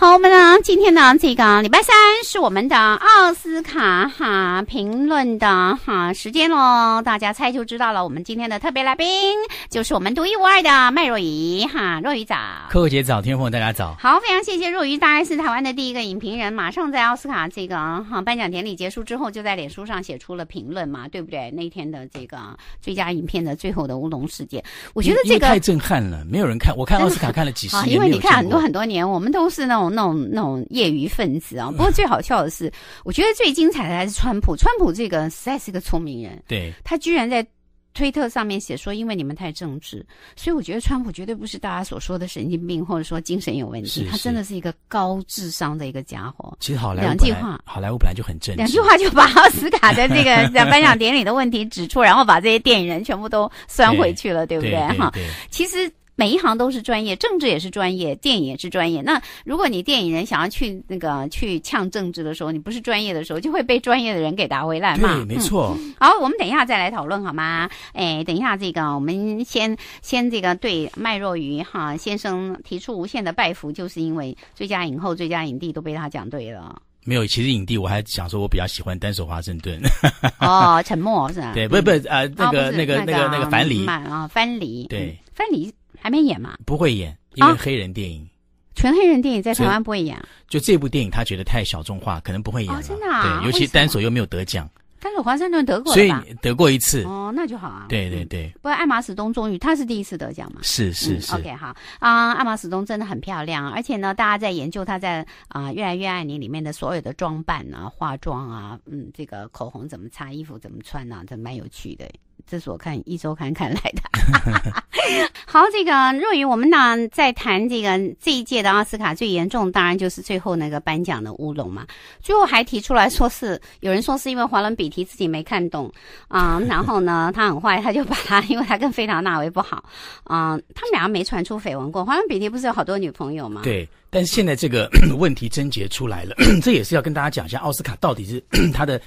好，我们呢？今天呢？这个礼拜三是我们的奥斯卡哈评论的哈时间喽，大家猜就知道了。我们今天的特别来宾就是我们独一无二的麦若怡哈，若怡早，柯杰早，天友大家早。好，非常谢谢若愚，大概是台湾的第一个影评人，马上在奥斯卡这个哈颁奖典礼结束之后，就在脸书上写出了评论嘛，对不对？那天的这个最佳影片的最后的乌龙事件，我觉得这个太震撼了，没有人看，我看奥斯卡看了几十年，因为你看很多很多年，我们都是那种。那种那种业余分子啊！不过最好笑的是，我觉得最精彩的还是川普。川普这个实在是个聪明人，对，他居然在推特上面写说，因为你们太正直，所以我觉得川普绝对不是大家所说的神经病或者说精神有问题，他真的是一个高智商的一个家伙。其实好莱坞两句话，好莱坞本来就很正，两句话就把奥斯卡的这个 在颁奖典礼的问题指出，然后把这些电影人全部都拴回去了，对不对？哈，其实。每一行都是专业，政治也是专业，电影也是专业。那如果你电影人想要去那个去呛政治的时候，你不是专业的时候，就会被专业的人给打回来嘛？对，没错。好，我们等一下再来讨论好吗？哎，等一下，这个我们先先这个对麦若愚哈先生提出无限的拜服，就是因为最佳影后、最佳影帝都被他讲对了。没有，其实影帝我还想说，我比较喜欢单手华盛顿。哦，沉默是吧？对，不不啊，那个那个那个那个樊梨啊，樊梨，对，樊离。还没演吗？不会演，因为黑人电影，全黑人电影在台湾不会演。就这部电影，他觉得太小众化，可能不会演。真的啊，对，尤其单手又没有得奖。但是华盛顿得过，所以得过一次。哦，那就好啊。对对对。不过艾玛·斯东终于，她是第一次得奖嘛。是是是。OK 好啊，艾玛·斯东真的很漂亮，而且呢，大家在研究她在《啊越来越爱你》里面的所有的装扮啊、化妆啊、嗯，这个口红怎么擦、衣服怎么穿啊，都蛮有趣的。这是我看一周刊看来的。好，这个若雨，我们呢在谈这个这一届的奥斯卡最严重，当然就是最后那个颁奖的乌龙嘛。最后还提出来说是有人说是因为华伦比提自己没看懂啊，然后呢他很坏，他就把他，因为他跟费达纳维不好啊，他们俩没传出绯闻过。华伦比提不是有好多女朋友吗？对，但是现在这个 问题症结出来了，这也是要跟大家讲一下奥斯卡到底是 他的。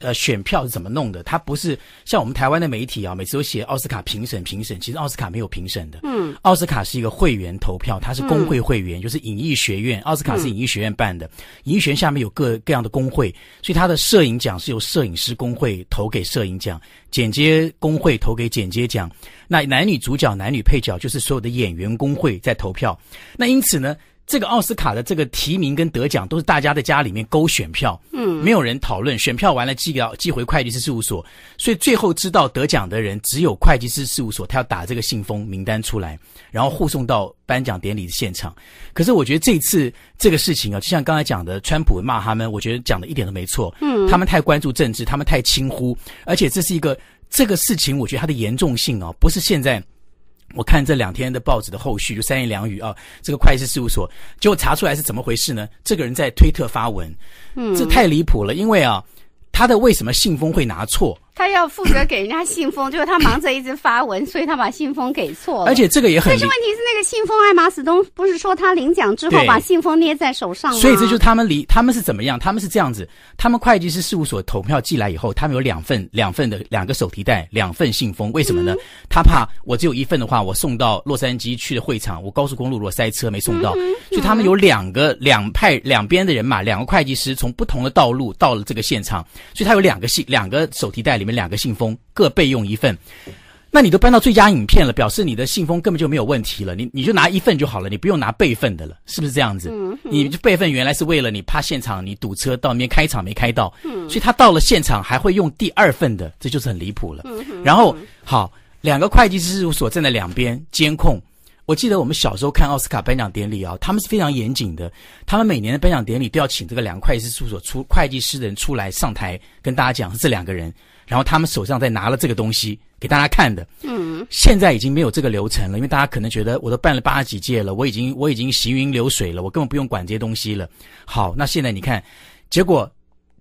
呃，选票是怎么弄的？它不是像我们台湾的媒体啊，每次都写奥斯卡评审评审，其实奥斯卡没有评审的。嗯，奥斯卡是一个会员投票，它是工会会员，就是影艺学院，奥斯卡是影艺学院办的。影艺学院下面有各各样的工会，所以它的摄影奖是由摄影师工会投给摄影奖，剪接工会投给剪接奖。那男女主角、男女配角就是所有的演员工会在投票。那因此呢？这个奥斯卡的这个提名跟得奖都是大家在家里面勾选票，嗯，没有人讨论。选票完了寄到寄回会计师事务所，所以最后知道得奖的人只有会计师事务所，他要打这个信封名单出来，然后护送到颁奖典礼的现场。可是我觉得这次这个事情啊，就像刚才讲的，川普骂他们，我觉得讲的一点都没错，嗯，他们太关注政治，他们太轻忽，而且这是一个这个事情，我觉得它的严重性啊，不是现在。我看这两天的报纸的后续，就三言两语啊，这个会计师事务所，结果查出来是怎么回事呢？这个人在推特发文，嗯，这太离谱了，因为啊，他的为什么信封会拿错？他要负责给人家信封，就是他忙着一直发文，所以他把信封给错了。而且这个也很。但是问题是，那个信封，爱马仕东不是说他领奖之后把信封捏在手上吗？所以这就是他们离他们是怎么样？他们是这样子：他们会计师事务所投票寄来以后，他们有两份、两份的两个手提袋，两份信封。为什么呢？他怕我只有一份的话，我送到洛杉矶去的会场，我高速公路如果塞车没送到，所以他们有两个两派两边的人马，两个会计师从不同的道路到了这个现场，所以他有两个信两个手提袋里面。两个信封各备用一份，那你都搬到最佳影片了，表示你的信封根本就没有问题了。你你就拿一份就好了，你不用拿备份的了，是不是这样子？你备份原来是为了你怕现场你堵车到那边开场没开到，所以他到了现场还会用第二份的，这就是很离谱了。然后好，两个会计师事务所站在两边监控。我记得我们小时候看奥斯卡颁奖典礼啊，他们是非常严谨的，他们每年的颁奖典礼都要请这个两个会计师事务所出会计师人出来上台跟大家讲这两个人。然后他们手上再拿了这个东西给大家看的，嗯，现在已经没有这个流程了，因为大家可能觉得我都办了八十几届了，我已经我已经行云流水了，我根本不用管这些东西了。好，那现在你看结果，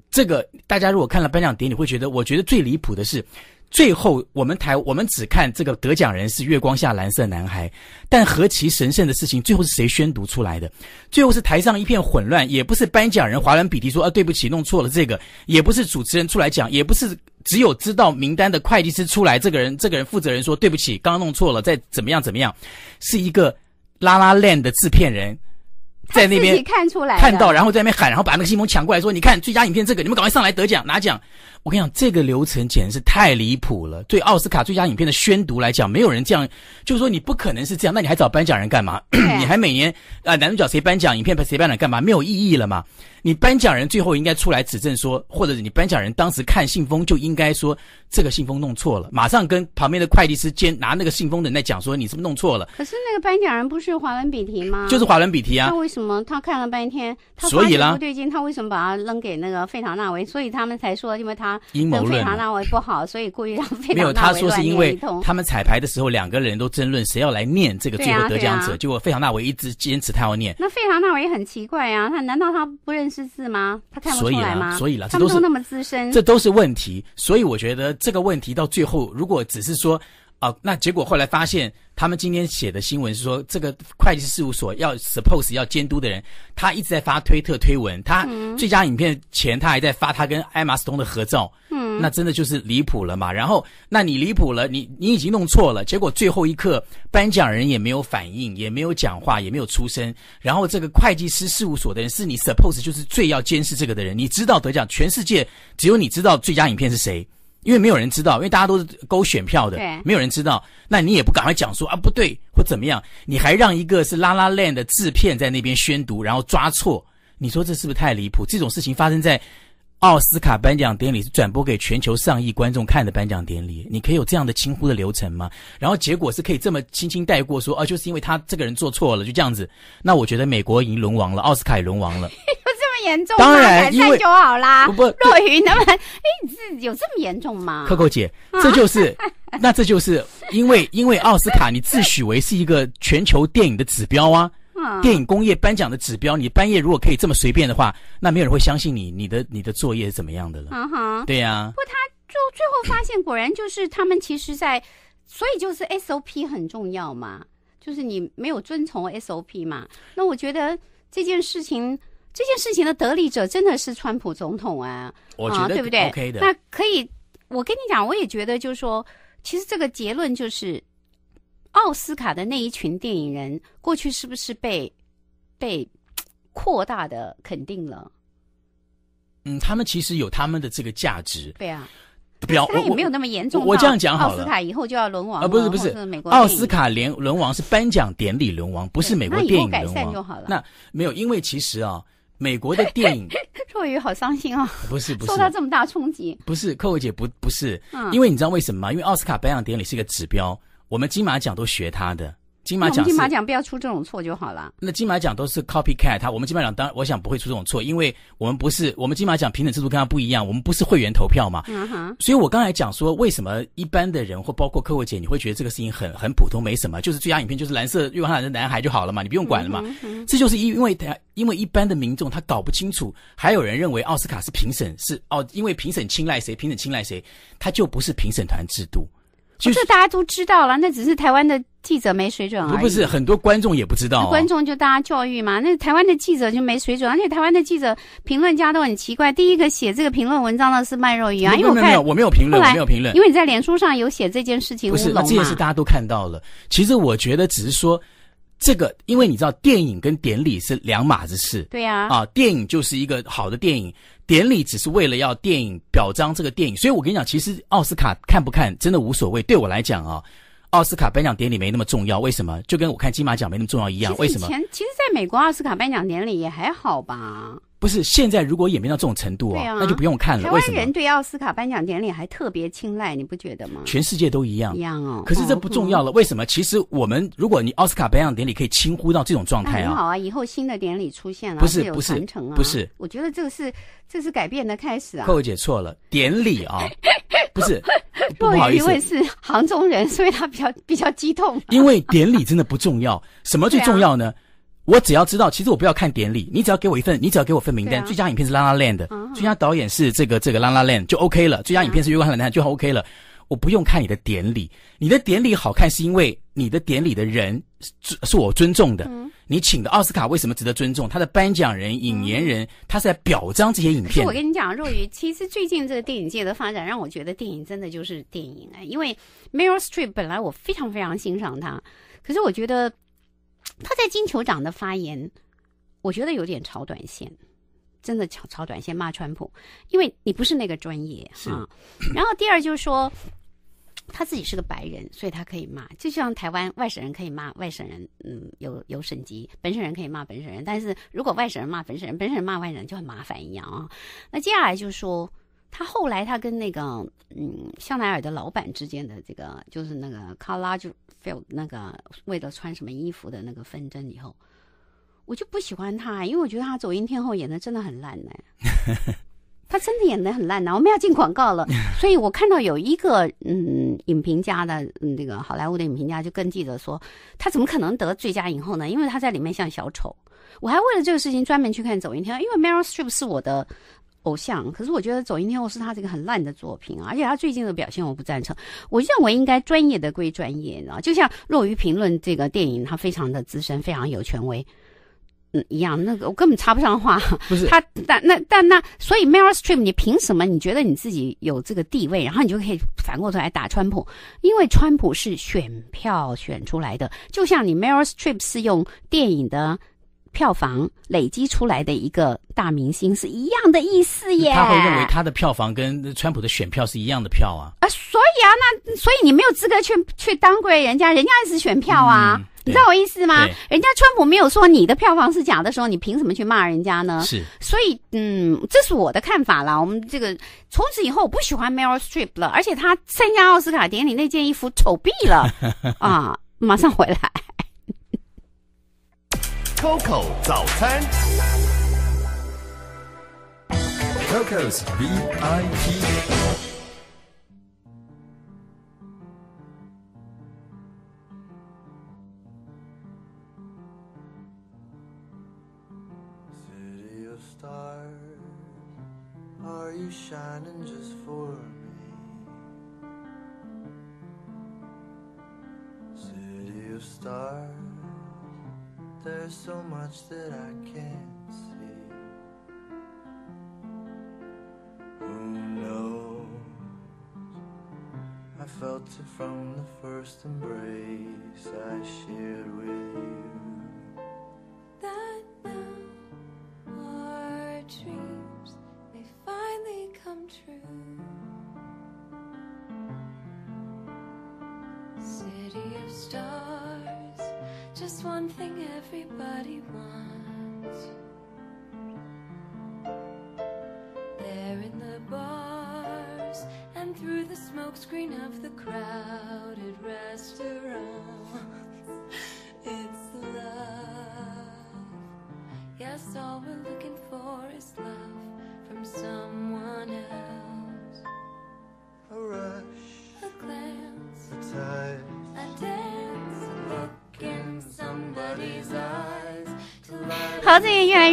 这个大家如果看了颁奖典礼，会觉得，我觉得最离谱的是。最后，我们台我们只看这个得奖人是《月光下蓝色男孩》，但何其神圣的事情，最后是谁宣读出来的？最后是台上一片混乱，也不是颁奖人华伦比迪说啊对不起弄错了这个，也不是主持人出来讲，也不是只有知道名单的会计师出来，这个人这个人负责人说对不起，刚刚弄错了，再怎么样怎么样，是一个拉拉链的制片人，在那边看出来看到，然后在那边喊，然后把那个信封抢过来说，你看最佳影片这个，你们赶快上来得奖拿奖。我跟你讲，这个流程简直是太离谱了。对奥斯卡最佳影片的宣读来讲，没有人这样，就是说你不可能是这样。那你还找颁奖人干嘛？你还每年啊男主角谁颁奖，影片谁颁奖干嘛？没有意义了嘛？你颁奖人最后应该出来指证说，或者你颁奖人当时看信封就应该说这个信封弄错了，马上跟旁边的快递师兼拿那个信封的人在讲说你是不是弄错了？可是那个颁奖人不是华伦比提吗？就是华伦比提啊。他为什么他看了半天，他以现不对劲，他为什么把它扔给那个费塔纳维？所以他们才说，因为他。阴谋论，没有他说是因为他们彩排的时候两个人都争论谁要来念这个最后得奖者，结果费翔纳维一直坚持他要念。那费翔纳维很奇怪啊，他难道他不认识字吗？他看不出来吗？所以了，他们都那么资深，这都是问题。所以我觉得这个问题到最后，如果只是说。哦，那结果后来发现，他们今天写的新闻是说，这个会计事务所要 suppose 要监督的人，他一直在发推特推文，他最佳影片前他还在发他跟艾玛斯通的合照，嗯，那真的就是离谱了嘛？然后，那你离谱了，你你已经弄错了。结果最后一刻，颁奖人也没有反应，也没有讲话，也没有出声。然后这个会计师事务所的人是你 suppose 就是最要监视这个的人，你知道得奖，全世界只有你知道最佳影片是谁。因为没有人知道，因为大家都是勾选票的，没有人知道。那你也不赶快讲说啊，不对或怎么样？你还让一个是拉拉链的制片在那边宣读，然后抓错？你说这是不是太离谱？这种事情发生在奥斯卡颁奖典礼，是转播给全球上亿观众看的颁奖典礼，你可以有这样的轻忽的流程吗？然后结果是可以这么轻轻带过说啊，就是因为他这个人做错了，就这样子。那我觉得美国已经沦亡了，奥斯卡也沦亡了。严重吗？买菜就好啦。不，若云那么，哎，有这么严重吗？可可姐，这就是，那这就是因为，因为奥斯卡你自诩为是一个全球电影的指标啊，电影工业颁奖的指标。你半夜如果可以这么随便的话，那没有人会相信你，你的你的作业是怎么样的了？啊哈，对呀。不过他就最后发现，果然就是他们其实在，所以就是 SOP 很重要嘛，就是你没有遵从 SOP 嘛。那我觉得这件事情。这件事情的得利者真的是川普总统啊，我觉得对不对？那可以，我跟你讲，我也觉得，就是说，其实这个结论就是奥斯卡的那一群电影人，过去是不是被被 扩大的肯定了？嗯，他们其实有他们的这个价值。对啊，他也没有那么严重。我这样讲好了，奥斯卡以后就要轮亡啊？不是不是，奥斯卡连轮亡是颁奖典礼轮亡，不是美国电影轮亡。那那没有，因为其实啊。美国的电影，若雨好伤心啊！不是，不是受到这么大冲击，不是，寇伟姐不不是，因为你知道为什么吗？因为奥斯卡颁奖典礼是一个指标，我们金马奖都学他的。金马奖，金马奖不要出这种错就好了。那金马奖都是 copycat，他我们金马奖当然我想不会出这种错，因为我们不是我们金马奖评审制度跟他不一样，我们不是会员投票嘛。所以我刚才讲说，为什么一般的人或包括客户姐，你会觉得这个事情很很普通，没什么，就是最佳影片就是蓝色月光下的男孩就好了嘛，你不用管了嘛。这就是因因为他因为一般的民众他搞不清楚，还有人认为奥斯卡是评审是哦，因为评审青睐谁，评审青睐谁，他就不是评审团制度。就是大家都知道了，那只是台湾的记者没水准啊！不不是，很多观众也不知道。观众就大家教育嘛，那台湾的记者就没水准，而且台湾的记者评论家都很奇怪。第一个写这个评论文章的是卖若鱼啊，因为没有，我没有评论，我没有评论，因为你在脸书上有写这件事情我，龙不是，这件事大家都看到了。其实我觉得只是说。这个，因为你知道，电影跟典礼是两码子事。对呀，啊，电影就是一个好的电影，典礼只是为了要电影表彰这个电影。所以我跟你讲，其实奥斯卡看不看真的无所谓。对我来讲啊，奥斯卡颁奖典礼没那么重要。为什么？就跟我看金马奖没那么重要一样。为什么？其实，在美国奥斯卡颁奖典礼也还好吧。不是，现在如果演变到这种程度哦，那就不用看了。台湾人对奥斯卡颁奖典礼还特别青睐，你不觉得吗？全世界都一样。一样哦。可是这不重要了，为什么？其实我们，如果你奥斯卡颁奖典礼可以轻忽到这种状态啊，很好啊。以后新的典礼出现了，不是不是不是，我觉得这个是这是改变的开始啊。寇姐错了，典礼啊，不是 不好意思，是杭州人，所以他比较比较激动。因为典礼真的不重要，什么最重要呢？我只要知道，其实我不要看典礼，你只要给我一份，你只要给我份名单。最佳影片是《拉拉 La n d 的，最佳导演是这个这个《拉拉 La n d 就 OK 了。最佳影片是《月光男孩》就 OK 了。我不用看你的典礼，你的典礼好看是因为你的典礼的人是是我尊重的。你请的奥斯卡为什么值得尊重？他的颁奖人、影言人，他是在表彰这些影片。我跟你讲，若雨，其实最近这个电影界的发展让我觉得电影真的就是电影哎，因为 Meryl Streep 本来我非常非常欣赏他，可是我觉得。他在金球长的发言，我觉得有点炒短线，真的炒炒短线骂川普，因为你不是那个专业啊。然后第二就是说，他自己是个白人，所以他可以骂，就像台湾外省人可以骂外省人，嗯，有有省级本省人可以骂本省人，但是如果外省人骂本省人，本省人骂外省人就很麻烦一样啊。那接下来就是说。他后来，他跟那个嗯，香奈儿的老板之间的这个，就是那个卡拉就 feel 那个为了穿什么衣服的那个纷争以后，我就不喜欢他，因为我觉得他走音天后演的真的很烂呢。他真的演的很烂呢，我们要进广告了。所以我看到有一个嗯影评家的嗯那个好莱坞的影评家就跟记者说，他怎么可能得最佳影后呢？因为他在里面像小丑。我还为了这个事情专门去看走音天，后》，因为 Meryl Streep 是我的。偶像，可是我觉得《走音天后》是他这个很烂的作品，而且他最近的表现我不赞成。我认为应该专业的归专业啊，就像若愚评论这个电影，他非常的资深，非常有权威，嗯，一样，那个我根本插不上话。不是他，但那但那，所以 Meryl Streep，你凭什么你觉得你自己有这个地位，然后你就可以反过头来打川普？因为川普是选票选出来的，就像你 Meryl Streep 是用电影的。票房累积出来的一个大明星是一样的意思耶。他会认为他的票房跟川普的选票是一样的票啊。啊，所以啊，那所以你没有资格去去当归人家，人家也是选票啊，你知道我意思吗？人家川普没有说你的票房是假的时候，你凭什么去骂人家呢？是，所以嗯，这是我的看法啦。我们这个从此以后我不喜欢 Meryl Streep 了，而且他参加奥斯卡典礼那件衣服丑毙了 啊！马上回来。Coco 早餐，Coco's VIP。City of stars, are you shining just for me? City of stars. There's so much that I can't see. Who knows? I felt it from the first embrace I shared with you.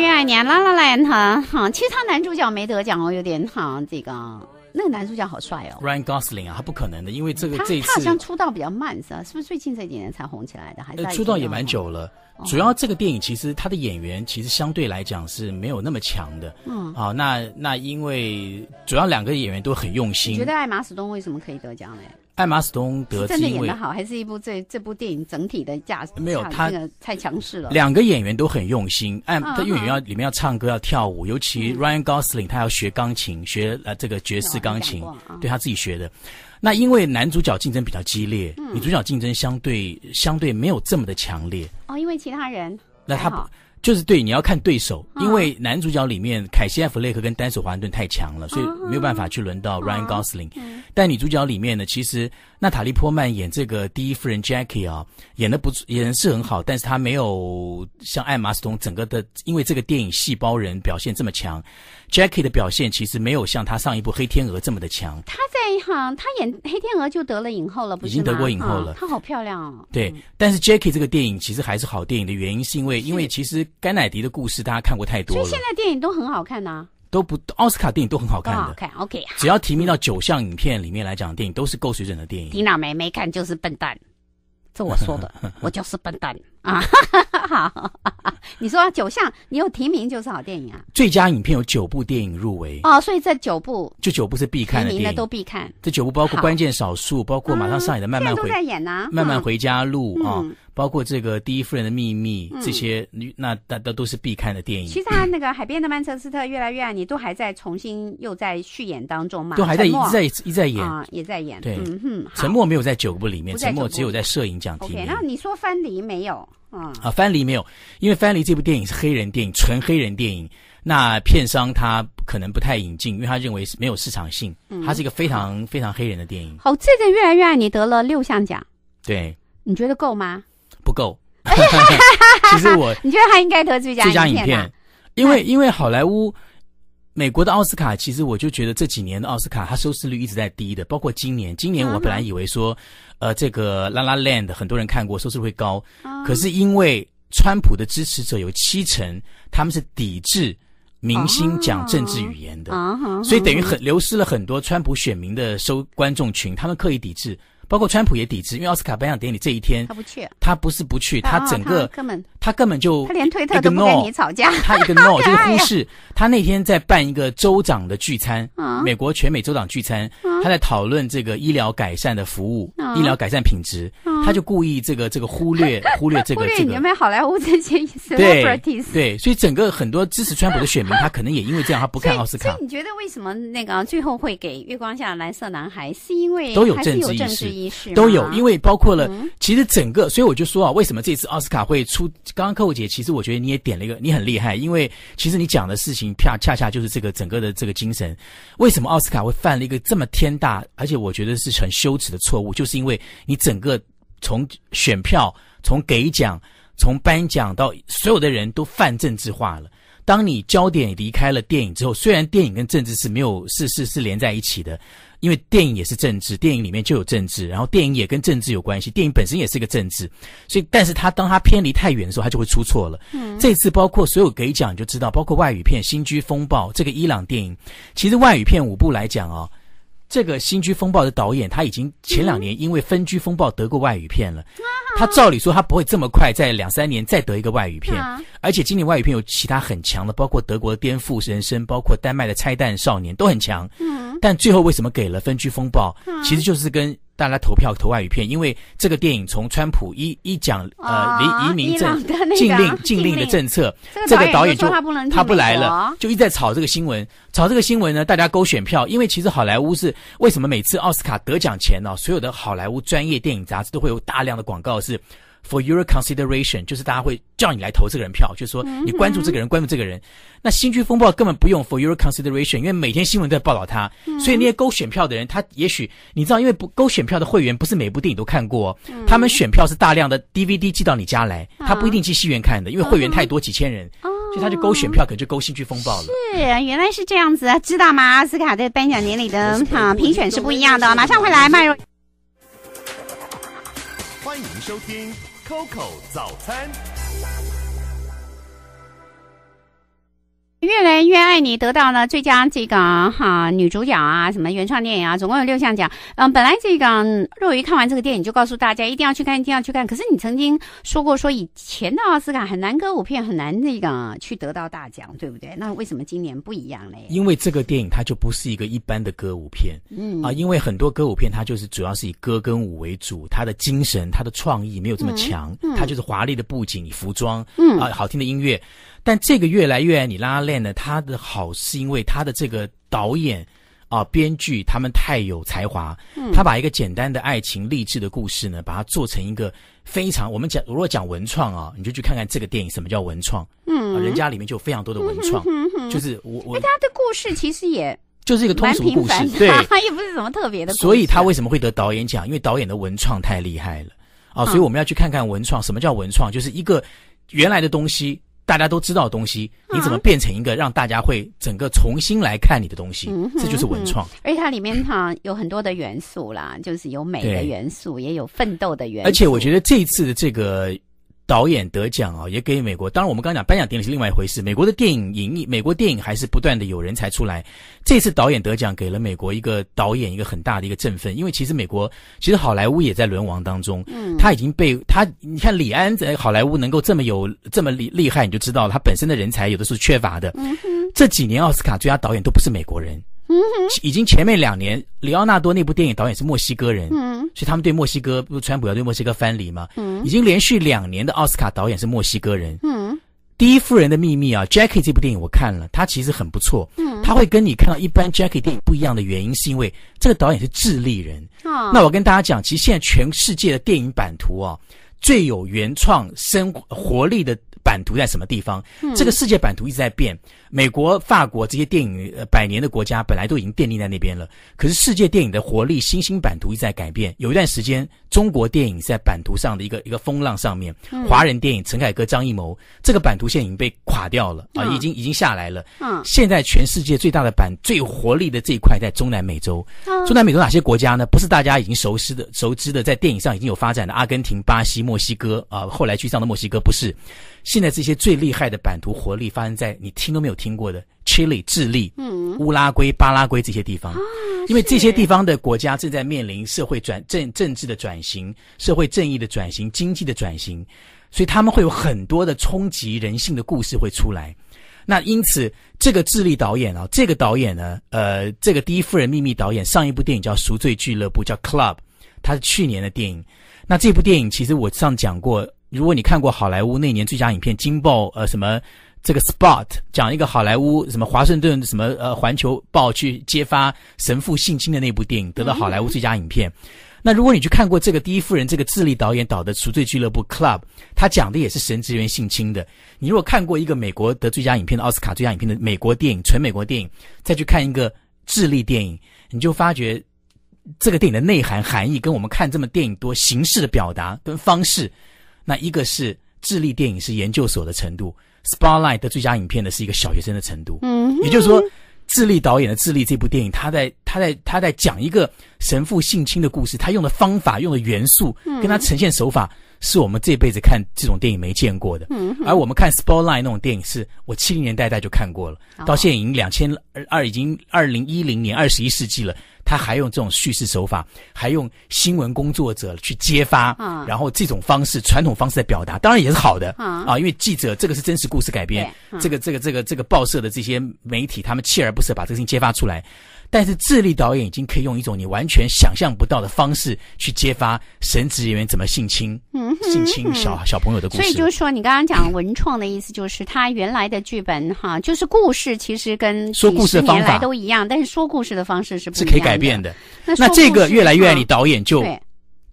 第二年啦啦啦，哈，哈，其他男主角没得奖哦，有点好这个，那个男主角好帅哦，Ryan Gosling 啊，他不可能的，因为这个这次他好像出道比较慢是吧？是不是最近这几年才红起来的？还出道也蛮久了，主要这个电影其实他的演员其实相对来讲是没有那么强的，嗯，好，那那因为主要两个演员都很用心，你觉得《爱马仕》东为什么可以得奖呢？艾玛·斯通得的演为好，还是一部这这部电影整体的架没有他太强势了。两个演员都很用心，艾他演员要里面要唱歌要跳舞，尤其 Ryan Gosling 他要学钢琴学呃这个爵士钢琴，对他自己学的。那因为男主角竞争比较激烈，女主角竞争相对相对没有这么的强烈。哦，因为其他人那他。不。就是对，你要看对手，因为男主角里面凯西·艾弗雷克跟丹·手华盛顿太强了，所以没有办法去轮到 Ryan Gosling。但女主角里面呢，其实娜塔莉·波曼演这个第一夫人 Jackie 啊，演的不演是很好，但是她没有像艾玛·斯通整个的，因为这个电影《细胞人》表现这么强。Jackie 的表现其实没有像他上一部《黑天鹅》这么的强。他在哈，他演《黑天鹅》就得了影后了，不是已经得过影后了，她好漂亮哦。对，但是 Jackie 这个电影其实还是好电影的原因，是因为因为其实甘乃迪的故事大家看过太多了。所以现在电影都很好看呐，都不奥斯卡电影都很好看。很好看，OK。只要提名到九项影片里面来讲，电影都是够水准的电影。听到没？没看就是笨蛋，这我说的，我就是笨蛋。啊，好，你说九项你有提名就是好电影啊。最佳影片有九部电影入围哦，所以这九部这九部是必看的电影，都必看。这九部包括关键少数，包括马上上演的《慢慢回家路》啊，包括这个《第一夫人的秘密》这些，那那都都是必看的电影。其实他那个《海边的曼彻斯特》越来越爱你都还在重新又在续演当中嘛，都还在一在一在演，也在演。对，嗯哼。沉默没有在九部里面，沉默只有在摄影奖提名。那你说分离没有？嗯啊，翻篱没有，因为翻篱这部电影是黑人电影，纯黑人电影，那片商他可能不太引进，因为他认为是没有市场性。嗯，它是一个非常非常黑人的电影。好，这个越来越爱你得了六项奖，对，你觉得够吗？不够。其实我，你觉得他应该得最佳影片。因为因为好莱坞美国的奥斯卡，其实我就觉得这几年的奥斯卡，它收视率一直在低的，包括今年，今年我本来以为说。呃，这个《拉拉 Land》很多人看过，收视会高。可是因为川普的支持者有七成，他们是抵制明星讲政治语言的，所以等于很流失了很多川普选民的收观众群。他们刻意抵制，包括川普也抵制，因为奥斯卡颁奖典礼这一天他不去，他不是不去，他整个根本。他根本就他连推特都不跟你吵架，他一个 no，就是忽视。他那天在办一个州长的聚餐，美国全美州长聚餐，他在讨论这个医疗改善的服务，医疗改善品质，他就故意这个这个忽略 忽略这个这个。忽略你们好莱坞这些对对，所以整个很多支持川普的选民，他可能也因为这样，他不看奥斯卡。所以你觉得为什么那个最后会给《月光下的蓝色男孩》？是因为都有政治意识，都有，因为包括了其实整个，所以我就说啊，为什么这次奥斯卡会出？刚刚客户姐，其实我觉得你也点了一个，你很厉害，因为其实你讲的事情恰恰恰就是这个整个的这个精神。为什么奥斯卡会犯了一个这么天大，而且我觉得是很羞耻的错误，就是因为你整个从选票、从给奖、从颁奖到所有的人都泛政治化了。当你焦点离开了电影之后，虽然电影跟政治是没有是是是连在一起的。因为电影也是政治，电影里面就有政治，然后电影也跟政治有关系，电影本身也是一个政治，所以，但是它当它偏离太远的时候，它就会出错了。这次包括所有给奖，你就知道，包括外语片《新居风暴》这个伊朗电影，其实外语片五部来讲啊。这个新居风暴的导演，他已经前两年因为分居风暴得过外语片了。他照理说他不会这么快在两三年再得一个外语片。而且今年外语片有其他很强的，包括德国的颠覆人生，包括丹麦的拆弹少年都很强。但最后为什么给了分居风暴？其实就是跟。大家投票投外语片，因为这个电影从川普一一讲呃移移民政禁令禁令的政策，这个导演就他不来了，就一再炒这个新闻，炒这个新闻呢，大家勾选票，因为其实好莱坞是为什么每次奥斯卡得奖前呢，所有的好莱坞专业电影杂志都会有大量的广告是。For your consideration，就是大家会叫你来投这个人票，就是说你关注这个人，关注这个人。那《新剧风暴》根本不用 for your consideration，因为每天新闻都在报道他，所以那些勾选票的人，他也许你知道，因为不勾选票的会员不是每部电影都看过，他们选票是大量的 DVD 寄到你家来，他不一定去戏院看的，因为会员太多，几千人，所以他就勾选票可能就勾《新剧风暴》了。是，原来是这样子，知道吗？奥斯卡的颁奖典礼的啊评选是不一样的，马上回来迈入。欢迎收听。Coco 早餐。越来越爱你得到了最佳这个哈女主角啊，什么原创电影啊，总共有六项奖。嗯，本来这个若愚看完这个电影就告诉大家一定要去看，一定要去看。可是你曾经说过，说以前的奥斯卡很难歌舞片很难那个去得到大奖，对不对？那为什么今年不一样嘞？因为这个电影它就不是一个一般的歌舞片，嗯啊，因为很多歌舞片它就是主要是以歌跟舞为主，它的精神、它的创意没有这么强，它就是华丽的布景、服装，嗯啊，好听的音乐。但这个越来越爱你拉链呢，它的好是因为它的这个导演啊、编剧他们太有才华，他把一个简单的爱情励志的故事呢，把它做成一个非常我们讲如果讲文创啊，你就去看看这个电影什么叫文创，嗯，人家里面就有非常多的文创，就是我，因为他的故事其实也就是一个通俗故事，对，也不是什么特别的，所以他为什么会得导演奖？因为导演的文创太厉害了啊，所以我们要去看看文创什么叫文创，就是一个原来的东西。大家都知道的东西，你怎么变成一个让大家会整个重新来看你的东西？这就是文创。而且它里面哈有很多的元素啦，就是有美的元素，也有奋斗的元素。而且我觉得这一次的这个。导演得奖啊，也给美国。当然，我们刚讲颁奖典礼是另外一回事。美国的电影影，美国电影还是不断的有人才出来。这次导演得奖给了美国一个导演一个很大的一个振奋，因为其实美国其实好莱坞也在沦亡当中。嗯，他已经被他，你看李安在好莱坞能够这么有这么厉厉害，你就知道他本身的人才有的时候缺乏的。这几年奥斯卡最佳导演都不是美国人。嗯，已经前面两年，里奥纳多那部电影导演是墨西哥人，嗯，所以他们对墨西哥，不川普要对墨西哥翻篱嘛？嗯，已经连续两年的奥斯卡导演是墨西哥人。嗯，第一夫人的秘密啊，Jackie 这部电影我看了，它其实很不错。嗯，他会跟你看到一般 Jackie 电影不一样的原因，是因为这个导演是智利人。啊，那我跟大家讲，其实现在全世界的电影版图啊，最有原创生活力的。版图在什么地方？这个世界版图一直在变。美国、法国这些电影百年的国家，本来都已经奠定在那边了。可是世界电影的活力、新兴版图一直在改变。有一段时间，中国电影在版图上的一个一个风浪上面，华人电影陈凯歌、张艺谋，这个版图线已经被垮掉了啊，已经已经下来了。现在全世界最大的版、最有活力的这一块在中南美洲。中南美洲哪些国家呢？不是大家已经熟悉的、熟知的，在电影上已经有发展的阿根廷、巴西、墨西哥啊。后来去上的墨西哥不是。现在这些最厉害的版图活力发生在你听都没有听过的 Chile 智利、乌拉圭、巴拉圭这些地方，因为这些地方的国家正在面临社会转政政治的转型、社会正义的转型、经济的转型，所以他们会有很多的冲击人性的故事会出来。那因此，这个智利导演啊，这个导演呢，呃，这个第一夫人秘密导演上一部电影叫《赎罪俱乐部》，叫 Club，他是去年的电影。那这部电影其实我上讲过。如果你看过好莱坞那年最佳影片《惊爆》，呃，什么这个 Spot 讲一个好莱坞什么华盛顿什么呃环球报去揭发神父性侵的那部电影，得了好莱坞最佳影片。那如果你去看过这个第一夫人这个智利导演导的《赎罪俱乐部》Club，他讲的也是神职员性侵的。你如果看过一个美国得最佳影片的奥斯卡最佳影片的美国电影，纯美国电影，再去看一个智利电影，你就发觉这个电影的内涵含义跟我们看这么电影多形式的表达跟方式。那一个是智利电影是研究所的程度 s p o t l i h t 的最佳影片呢，是一个小学生的程度。嗯，也就是说，智利导演的智利这部电影，他在他在他在讲一个神父性侵的故事，他用的方法、用的元素，跟他呈现手法。是我们这辈子看这种电影没见过的，而我们看《Spotline》那种电影，是我七零年代代就看过了，到现在已经两千二，已经二零一零年二十一世纪了，他还用这种叙事手法，还用新闻工作者去揭发，然后这种方式传统方式的表达，当然也是好的啊，因为记者这个是真实故事改编，这个这个这个这个报社的这些媒体，他们锲而不舍把这个事情揭发出来。但是，智力导演已经可以用一种你完全想象不到的方式去揭发神职人员怎么性侵、性侵小小朋友的故事。所以，就是说，你刚刚讲文创的意思，就是他原来的剧本，哈，就是故事其实跟说故事的方法都一样，但是说故事的方式是不是可以改变的。那这个越来越，爱你导演就。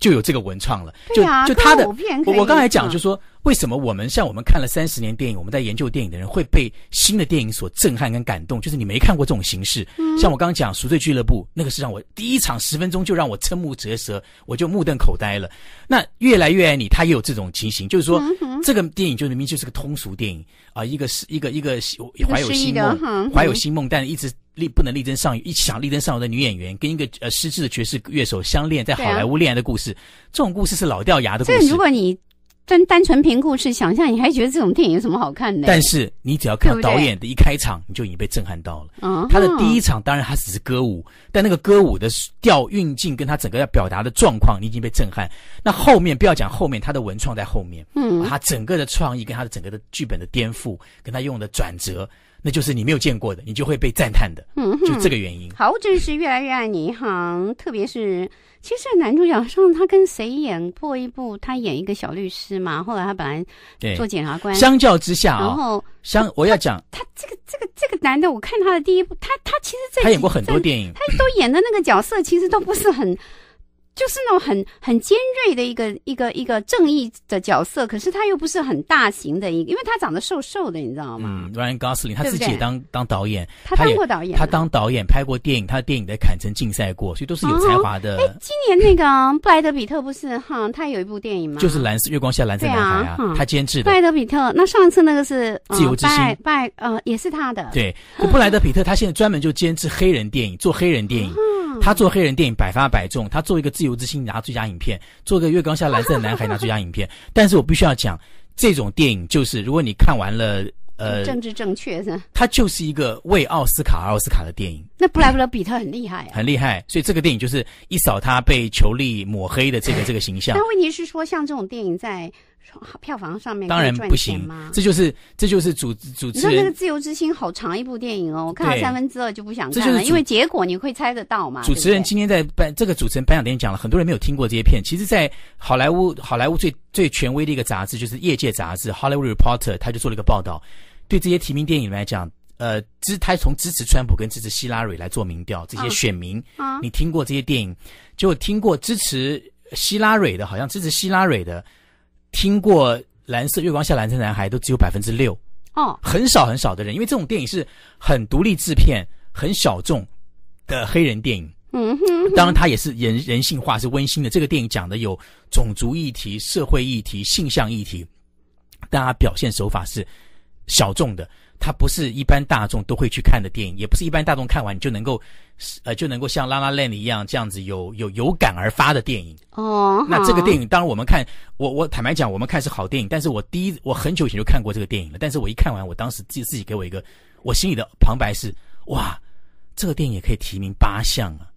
就有这个文创了，就就他的。我刚才讲，就说为什么我们像我们看了三十年电影，我们在研究电影的人会被新的电影所震撼跟感动，就是你没看过这种形式。像我刚刚讲《赎罪俱乐部》，那个是让我第一场十分钟就让我瞠目结舌，我就目瞪口呆了。那《越来越爱你》他也有这种情形，就是说这个电影就明明就是个通俗电影啊，一个是一个一个怀有新梦，怀有新梦，但一直。力不能力争上游，一想力争上游的女演员跟一个呃失智的爵士乐手相恋，在好莱坞恋爱的故事，这种故事是老掉牙的故事。这如果你单单纯凭故事想象，你还觉得这种电影有什么好看的？但是你只要看导演的一开场，你就已经被震撼到了。他的第一场当然他只是歌舞，但那个歌舞的调运镜跟他整个要表达的状况，你已经被震撼。那后面不要讲后面，他的文创在后面，嗯，他整个的创意跟他的整个的剧本的颠覆，跟他用的转折。那就是你没有见过的，你就会被赞叹的，嗯，就这个原因。好，真是越来越爱你哈！特别是，其实男主角上他跟谁演过一部？他演一个小律师嘛。后来他本来做检察官，相较之下，然后相我要讲他这个这个这个男的，我看他的第一部，他他其实这他演过很多电影，他都演的那个角色其实都不是很。就是那种很很尖锐的一个一个一个正义的角色，可是他又不是很大型的，一因为他长得瘦瘦的，你知道吗？嗯，r a n Gosling 他自己也当当导演，他当过导演，他当导演拍过电影，他的电影在坎城竞赛过，所以都是有才华的。哎，今年那个布莱德比特不是哈，他有一部电影吗？就是《蓝色月光下蓝色男孩》啊，他监制的。布莱德比特，那上次那个是《自由之心》，拜呃也是他的。对，布莱德比特他现在专门就监制黑人电影，做黑人电影。他做黑人电影百发百中，他做一个自由之心拿最佳影片，做个月光下蓝色男孩拿最佳影片。但是我必须要讲，这种电影就是如果你看完了，呃，政治正确，他就是一个为奥斯卡而奥斯卡的电影。那布莱布德比他很厉害，很厉害。所以这个电影就是一扫他被球力抹黑的这个这个形象。但问题是说，像这种电影在。票房上面当然不行，这就是这就是主主持。你说那个《自由之心》好长一部电影哦，我看到三分之二就不想看了。就因为结果你会猜得到嘛？主持人今天在颁这个主持人颁奖典礼讲了，很多人没有听过这些片。其实，在好莱坞好莱坞最最权威的一个杂志就是《业界杂志》《Hollywood Reporter》，他就做了一个报道，对这些提名电影来讲，呃，支他从支持川普跟支持希拉蕊来做民调，这些选民，你听过这些电影，就听过支持希拉蕊的，好像支持希拉蕊的。听过《蓝色月光下蓝色男孩》都只有百分之六哦，很少很少的人，因为这种电影是很独立制片、很小众的黑人电影。嗯哼，当然它也是人人性化、是温馨的。这个电影讲的有种族议题、社会议题、性向议题，但它表现手法是小众的。它不是一般大众都会去看的电影，也不是一般大众看完你就能够，呃，就能够像拉拉链一样这样子有有有感而发的电影。哦，那这个电影当然我们看，我我坦白讲，我们看是好电影。但是我第一，我很久以前就看过这个电影了。但是我一看完，我当时自自己给我一个我心里的旁白是：哇，这个电影可以提名八项啊，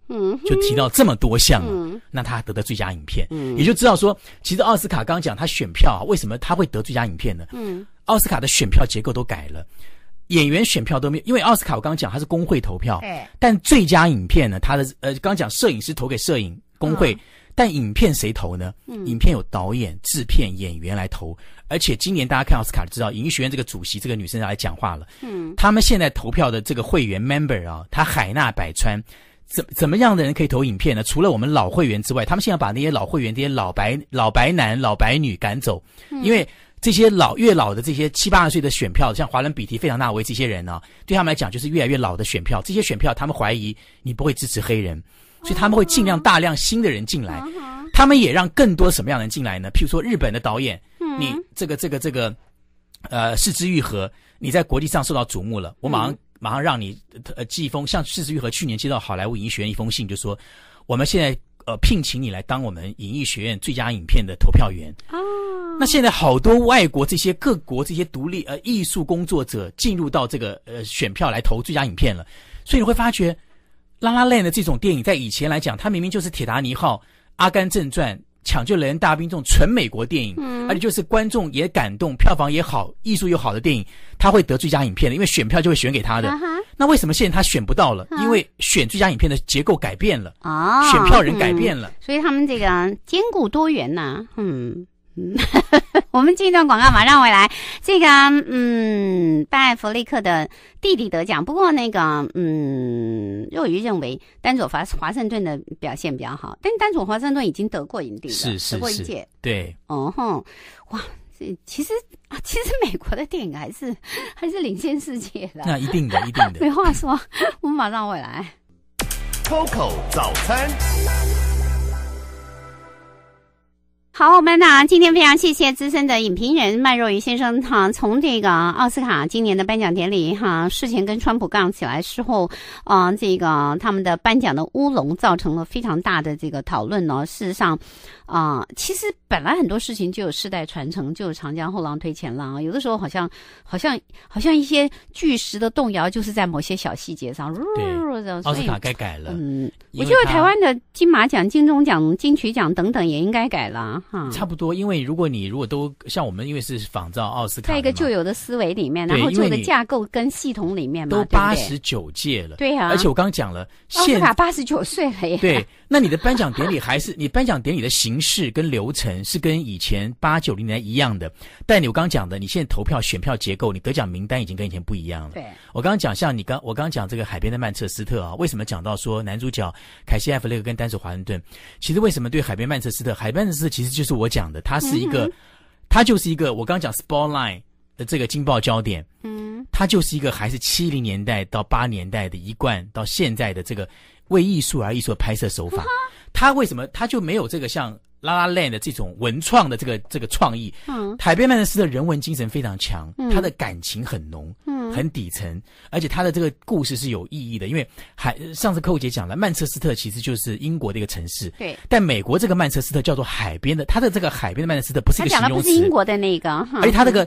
就提到这么多项啊，那他得的最佳影片，也就知道说，其实奥斯卡刚讲他选票，啊，为什么他会得最佳影片呢？嗯，奥斯卡的选票结构都改了。演员选票都没有，因为奥斯卡我刚讲它是工会投票，但最佳影片呢？它的呃，刚讲摄影师投给摄影工会，但影片谁投呢？影片有导演、制片、演员来投。而且今年大家看奥斯卡就知道，影艺学院这个主席这个女生要来讲话了。嗯，他们现在投票的这个会员 member 啊，他海纳百川，怎怎么样的人可以投影片呢？除了我们老会员之外，他们现在把那些老会员、这些老白老白男、老白女赶走，因为。这些老越老的这些七八十岁的选票，像华伦比提、费扬纳维这些人呢，对他们来讲就是越来越老的选票。这些选票，他们怀疑你不会支持黑人，所以他们会尽量大量新的人进来。他们也让更多什么样的人进来呢？譬如说日本的导演，你这个这个这个，呃，四之愈合，你在国际上受到瞩目了，我马上马上让你呃寄一封，像四之愈合去年接到好莱坞影学院一封信，就说我们现在呃聘请你来当我们影艺学院最佳影片的投票员哦。那现在好多外国这些各国这些独立呃艺术工作者进入到这个呃选票来投最佳影片了，所以你会发觉，《拉拉链》的这种电影在以前来讲，它明明就是《铁达尼号》《阿甘正传》《抢救人》《大兵》这种纯美国电影，而且就是观众也感动，票房也好，艺术又好的电影，他会得最佳影片的，因为选票就会选给他的。那为什么现在他选不到了？因为选最佳影片的结构改变了，选票人改变了。所以他们这个兼顾多元呐，嗯。我们进一段广告，马上回来。这个，嗯，拜弗利克的弟弟得奖，不过那个，嗯，若愚认为丹佐华华盛顿的表现比较好，但丹佐华盛顿已经得过影帝了，得过一届。对，哦吼，哇，其实其实美国的电影还是 还是领先世界的，那一定的，一定的，没话说。我们马上回来。Coco 早餐。好，我们呢？今天非常谢谢资深的影评人麦若愚先生哈。从这个奥斯卡今年的颁奖典礼哈，事前跟川普杠起来之后，啊，这个他们的颁奖的乌龙造成了非常大的这个讨论呢。事实上，啊，其实本来很多事情就有世代传承，就有长江后浪推前浪。啊。有的时候好像好像好像一些巨石的动摇，就是在某些小细节上。对，奥斯卡该改了。嗯，我觉得台湾的金马奖、金钟奖、金曲奖等等也应该改了。差不多，因为如果你如果都像我们，因为是仿照奥斯卡，在一个旧有的思维里面，然后旧的架构跟系统里面嘛，都八十九届了，对呀。而且我刚讲了，奥斯卡八十九岁了，耶。对。那你的颁奖典礼还是 你颁奖典礼的形式跟流程是跟以前八九零年一样的，但你我刚讲的，你现在投票选票结构，你得奖名单已经跟以前不一样了。对，我刚刚讲像你刚我刚刚讲这个海边的曼彻斯特啊，为什么讲到说男主角凯西·艾弗雷克跟丹尼·华盛顿？其实为什么对海边曼彻斯特？海边曼彻斯特其实。就是我讲的，它是一个，它就是一个。我刚讲 Sportline 的这个惊爆焦点，嗯，它就是一个还是七零年代到八年代的一贯到现在的这个为艺术而艺术拍摄手法。它为什么它就没有这个像拉拉 La n d 的这种文创的这个这个创意？嗯，海边曼的诗的人文精神非常强，他的感情很浓。很底层，而且他的这个故事是有意义的，因为海上次客户姐讲了，曼彻斯特其实就是英国的一个城市。对，但美国这个曼彻斯特叫做海边的，它的这个海边的曼彻斯特不是一个形容词。不是英国的那个，而且它这个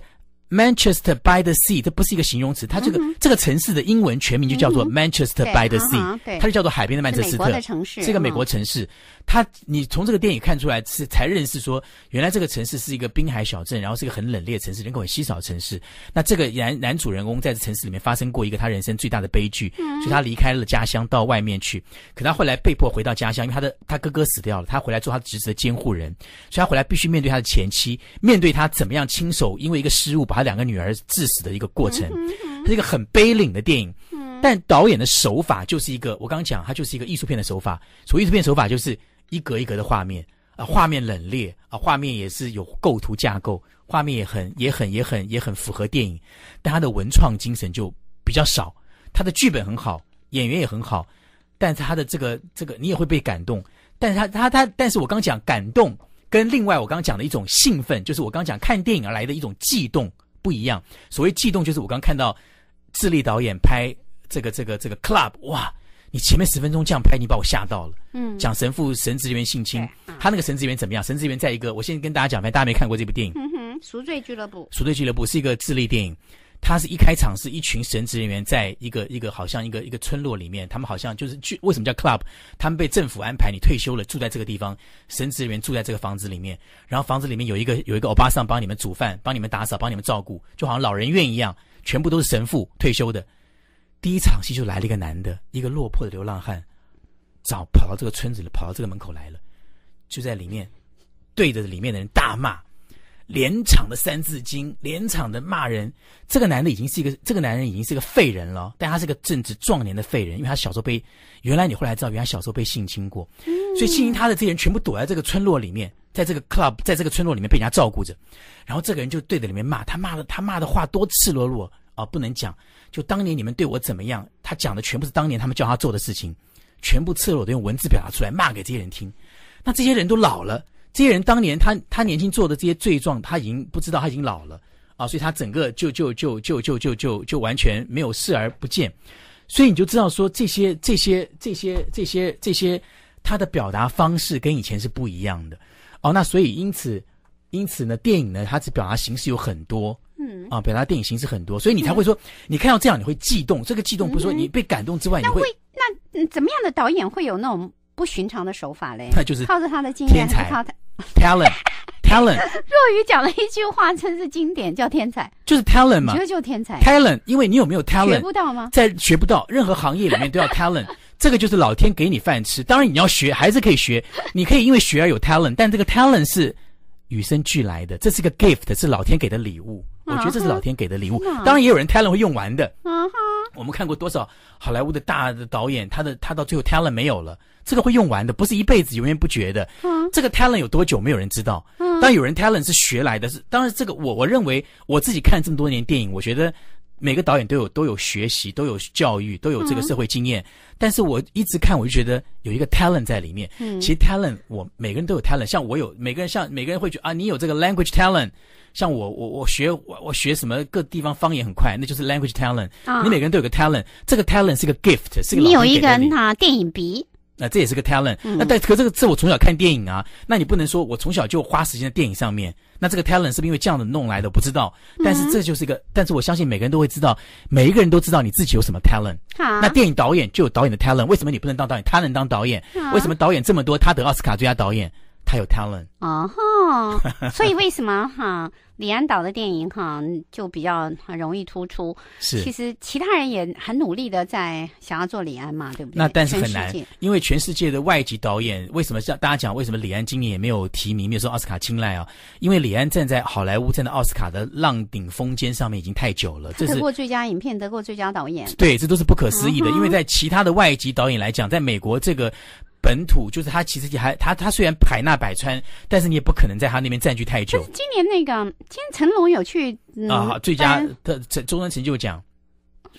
Manchester by the Sea 这不是一个形容词，它这个这个城市的英文全名就叫做 Manchester by the Sea，它就叫做海边的曼彻斯特。这个美国的城市。他，你从这个电影看出来是才认识说，原来这个城市是一个滨海小镇，然后是一个很冷冽城市，人口很稀少的城市。那这个男男主人公在这城市里面发生过一个他人生最大的悲剧，所以他离开了家乡到外面去。可他后来被迫回到家乡，因为他的他哥哥死掉了，他回来做他的子的监护人，所以他回来必须面对他的前妻，面对他怎么样亲手因为一个失误把他两个女儿致死的一个过程。是一个很悲领的电影，但导演的手法就是一个我刚讲，他就是一个艺术片的手法。所谓艺术片手法就是。一格一格的画面啊，画面冷冽啊，画面也是有构图架构，画面也很也很也很也很符合电影，但他的文创精神就比较少。他的剧本很好，演员也很好，但是他的这个这个你也会被感动，但是他他他，但是我刚讲感动跟另外我刚讲的一种兴奋，就是我刚讲看电影而来的一种悸动不一样。所谓悸动，就是我刚看到智利导演拍这个这个这个 Club 哇。你前面十分钟这样拍，你把我吓到了。嗯，讲神父神职人员性侵，他那个神职人员怎么样？神职人员在一个，我现在跟大家讲，反正大家没看过这部电影。嗯哼，赎罪俱乐部。赎罪俱乐部是一个智力电影，它是一开场是一群神职人员在一个一个好像一个一个村落里面，他们好像就是去为什么叫 club？他们被政府安排，你退休了，住在这个地方，神职人员住在这个房子里面，然后房子里面有一个有一个欧巴桑帮你们煮饭，帮你们打扫，帮你们照顾，就好像老人院一样，全部都是神父退休的。第一场戏就来了一个男的，一个落魄的流浪汉，找跑到这个村子里，跑到这个门口来了，就在里面对着里面的人大骂，连场的三字经，连场的骂人。这个男的已经是一个 这个男人已经是一个废人了，但他是个正值壮年的废人，因为他小时候被原来你后来知道，原来小时候被性侵过，所以性侵他的这些人全部躲在这个村落里面，在这个 club，在这个村落里面被人家照顾着，然后这个人就对着里面骂，他骂的他骂的话多赤裸裸。啊，不能讲，就当年你们对我怎么样？他讲的全部是当年他们叫他做的事情，全部赤裸的用文字表达出来，骂给这些人听。那这些人都老了，这些人当年他他年轻做的这些罪状，他已经不知道他已经老了啊，所以他整个就就就就就就就就完全没有视而不见。所以你就知道说这些这些这些这些这些他的表达方式跟以前是不一样的哦。那所以因此因此呢，电影呢，它只表达形式有很多。嗯啊，表达电影形式很多，所以你才会说，你看到这样你会悸动。这个悸动不是说你被感动之外，你会那怎么样的导演会有那种不寻常的手法嘞？那就是靠着他的经验，靠他 talent talent。若雨讲了一句话真是经典，叫天才，就是 talent 嘛，就是天才 talent。因为你有没有 talent 学不到吗？在学不到任何行业里面都要 talent，这个就是老天给你饭吃。当然你要学还是可以学，你可以因为学而有 talent，但这个 talent 是与生俱来的，这是个 gift，是老天给的礼物。我觉得这是老天给的礼物。当然也有人 talent 会用完的。我们看过多少好莱坞的大的导演，他的他到最后 talent 没有了，这个会用完的，不是一辈子永远不绝的。这个 talent 有多久，没有人知道。但有人 talent 是学来的，是当然这个我我认为我自己看这么多年电影，我觉得。每个导演都有都有学习，都有教育，都有这个社会经验。但是我一直看，我就觉得有一个 talent 在里面。嗯，其实 talent 我每个人都有 talent，像我有每个人像每个人会觉啊，你有这个 language talent，像我我我学我我学什么各地方方言很快，那就是 language talent。啊、你每个人都有个 talent，这个 talent 是个 gift，是个你有一个那电影鼻，那这也是个 talent。那但可这个这我从小看电影啊，那你不能说我从小就花时间在电影上面。那这个 talent 是不是因为这样子弄来的？不知道。但是这就是一个，但是我相信每个人都会知道，每一个人都知道你自己有什么 talent。好，那电影导演就有导演的 talent，为什么你不能当导演？他能当导演，为什么导演这么多？他得奥斯卡最佳导演。他有 talent，哦所以为什么哈 李安导的电影哈就比较很容易突出？是，其实其他人也很努力的在想要做李安嘛，对不对？那但是很难，因为全世界的外籍导演为什么？大家讲为什么李安今年也没有提名，没有受奥斯卡青睐啊？因为李安站在好莱坞站在奥斯卡的浪顶峰尖上面已经太久了，这得过最佳影片，得过最佳导演，对，这都是不可思议的。因为在其他的外籍导演来讲，在美国这个。本土就是他，其实也还他他虽然海纳百川，但是你也不可能在他那边占据太久。今年那个，今天成龙有去啊最佳的成终身成就奖，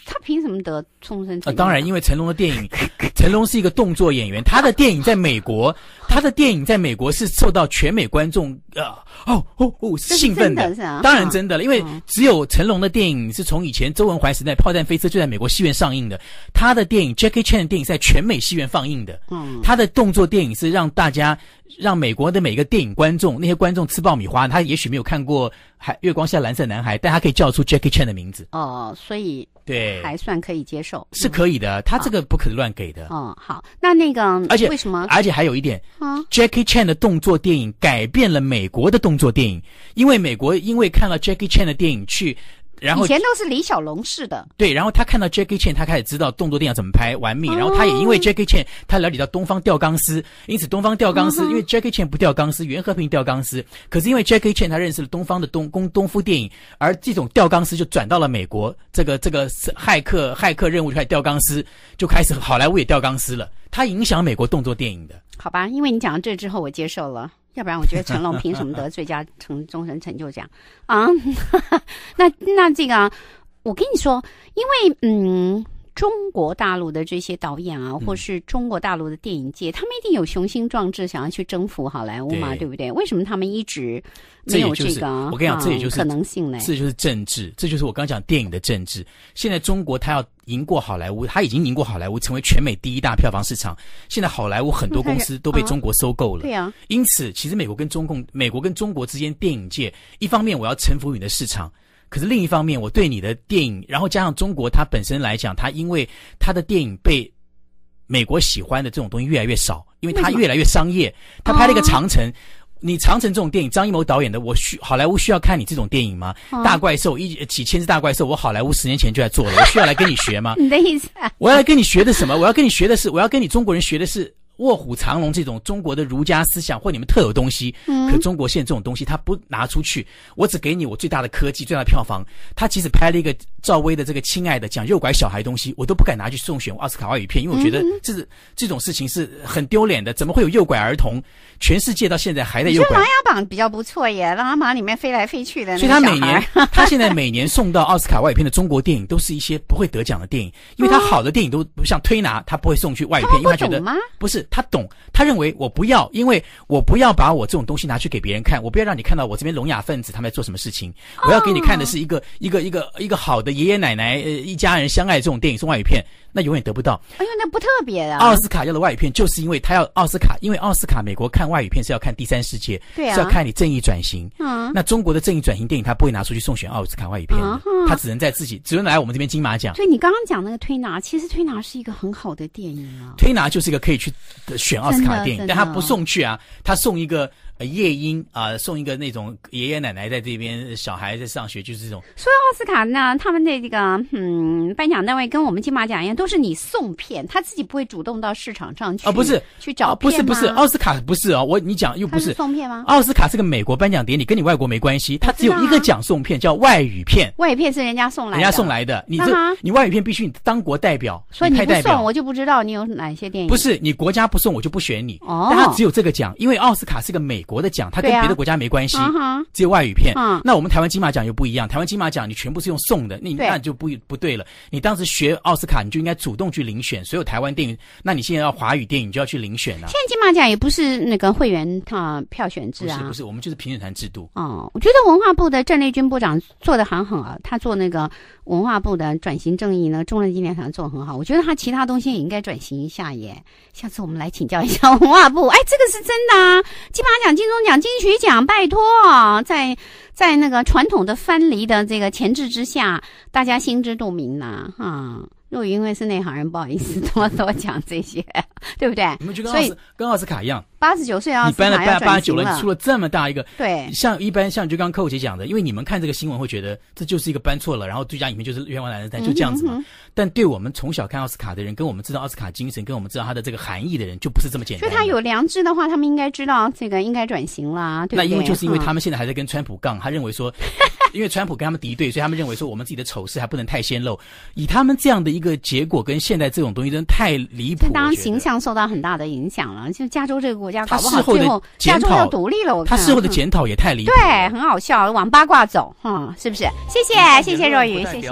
他凭什么得终身成就？啊，当然，因为成龙的电影，成龙是一个动作演员，他的电影在美国。他的电影在美国是受到全美观众呃哦哦哦兴奋的，当然真的了，因为只有成龙的电影是从以前周文怀时代《炮弹飞车》就在美国戏院上映的，他的电影 Jackie Chan 的电影在全美戏院放映的，嗯，他的动作电影是让大家让美国的每个电影观众，那些观众吃爆米花，他也许没有看过《海月光下蓝色男孩》，但他可以叫出 Jackie Chan 的名字。哦，所以对还算可以接受，是可以的，他这个不可乱给的。嗯，好，那那个而且为什么而且还有一点。Jackie Chan 的动作电影改变了美国的动作电影，因为美国因为看了 Jackie Chan 的电影去。以前都是李小龙式的，对。然后他看到 Jackie Chan，他开始知道动作电影怎么拍，玩命。然后他也因为 Jackie Chan，他了解到东方吊钢丝，因此东方吊钢丝，因为 Jackie Chan 不吊钢丝，袁和平吊钢丝。可是因为 Jackie Chan，他认识了东方的东宫东夫电影，而这种吊钢丝就转到了美国。这个这个是骇客骇客任务就开始吊钢丝，就开始好莱坞也吊钢丝了。他影响美国动作电影的。好吧，因为你讲到这之后，我接受了。要不然，我觉得成龙凭什么得最佳成终身成就奖？啊，那那这个，我跟你说，因为嗯。中国大陆的这些导演啊，或是中国大陆的电影界，他们一定有雄心壮志，想要去征服好莱坞嘛，对不对？为什么他们一直没有这个？我跟你讲，这就是可能性呢。这就是政治，这就是我刚讲电影的政治。现在中国他要赢过好莱坞，他已经赢过好莱坞，成为全美第一大票房市场。现在好莱坞很多公司都被中国收购了。对啊。因此，其实美国跟中共、美国跟中国之间电影界，一方面我要臣服你的市场。可是另一方面，我对你的电影，然后加上中国它本身来讲，它因为它的电影被美国喜欢的这种东西越来越少，因为它越来越商业。他拍了一个长城，你长城这种电影，张艺谋导演的，我需好莱坞需要看你这种电影吗？大怪兽一几千只大怪兽，我好莱坞十年前就在做了，我需要来跟你学吗？你的意思？我要来跟你学的什么？我要跟你学的是，我要跟你中国人学的是。卧虎藏龙这种中国的儒家思想或你们特有东西，可中国现在这种东西他不拿出去。我只给你我最大的科技最大的票房。他即使拍了一个赵薇的这个亲爱的讲诱拐小孩东西，我都不敢拿去送选奥斯卡外语片，因为我觉得这是这种事情是很丢脸的。怎么会有诱拐儿童？全世界到现在还在诱拐。琅琊榜》比较不错耶，琅琊榜》里面飞来飞去的所以，他每年他现在每年送到奥斯卡外语片的中国电影都是一些不会得奖的电影，因为他好的电影都不像推拿，他不会送去外语片，因为他觉得不是。他懂，他认为我不要，因为我不要把我这种东西拿去给别人看，我不要让你看到我这边聋哑分子他们在做什么事情。我要给你看的是一个一个一个一个好的爷爷奶奶，呃一家人相爱这种电影，是外语片。那永远得不到。哎呦，那不特别啊！奥斯卡要的外语片，就是因为他要奥斯卡，因为奥斯卡美国看外语片是要看第三世界，对啊，是要看你正义转型。嗯，那中国的正义转型电影，他不会拿出去送选奥斯卡外语片他只能在自己，只能来我们这边金马奖。所以你刚刚讲那个推拿，其实推拿是一个很好的电影啊。推拿就是一个可以去选奥斯卡的电影，但他不送去啊，他送一个。夜莺啊，送一个那种爷爷奶奶在这边，小孩在上学就是这种。所以奥斯卡呢，他们的这个嗯颁奖单位跟我们金马奖一样，都是你送片，他自己不会主动到市场上去啊，不是去找不是不是，奥斯卡不是啊，我你讲又不是送片吗？奥斯卡是个美国颁奖典礼，跟你外国没关系，他只有一个奖送片叫外语片。外语片是人家送来，人家送来的，你这你外语片必须你当国代表，所以你不送我就不知道你有哪些电影。不是你国家不送我就不选你，它只有这个奖，因为奥斯卡是个美。国的奖，它跟别的国家没关系，只有外语片。那我们台湾金马奖又不一样，台湾金马奖你全部是用送的，那那就不不对了。你当时学奥斯卡，你就应该主动去遴选所有台湾电影。那你现在要华语电影，就要去遴选了。现在金马奖也不是那个会员啊票选制啊，不是不是，我们就是评审团制度。哦，我觉得文化部的战略军部长做的很好，他做那个文化部的转型正义呢，中正纪念堂做的很好。我觉得他其他东西也应该转型一下耶。下次我们来请教一下文化部。哎，这个是真的，啊，金马奖。金钟奖、金曲奖，拜托，在在那个传统的藩篱的这个前置之下，大家心知肚明呐。哈。陆云，因为是内行人，不好意思多多讲这些。对不对？所以跟奥斯卡一样，八十九岁你搬了八八九了，出了这么大一个，对，像一般像就刚寇姐讲的，因为你们看这个新闻会觉得这就是一个搬错了，然后最佳影片就是冤枉来的，但就这样子。但对我们从小看奥斯卡的人，跟我们知道奥斯卡精神，跟我们知道他的这个含义的人，就不是这么简单。所以他有良知的话，他们应该知道这个应该转型了，对那因为就是因为他们现在还在跟川普杠，他认为说，因为川普跟他们敌对，所以他们认为说我们自己的丑事还不能太显露。以他们这样的一个结果，跟现在这种东西真的太离谱。当形象。受到很大的影响了，就加州这个国家，搞不好事后的检讨要独立了，我看他事后的检讨也太离谱，对，很好笑，往八卦走，哈，是不是？谢谢，谢谢若愚，谢谢。